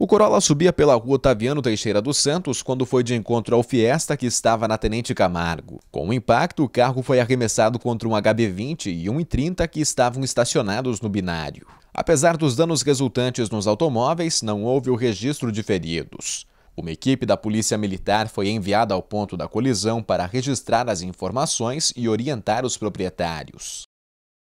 O Corolla subia pela rua Otaviano Teixeira dos Santos quando foi de encontro ao Fiesta que estava na Tenente Camargo. Com o impacto, o carro foi arremessado contra um HB20 e um I30 que estavam estacionados no binário. Apesar dos danos resultantes nos automóveis, não houve o registro de feridos. Uma equipe da Polícia Militar foi enviada ao ponto da colisão para registrar as informações e orientar os proprietários.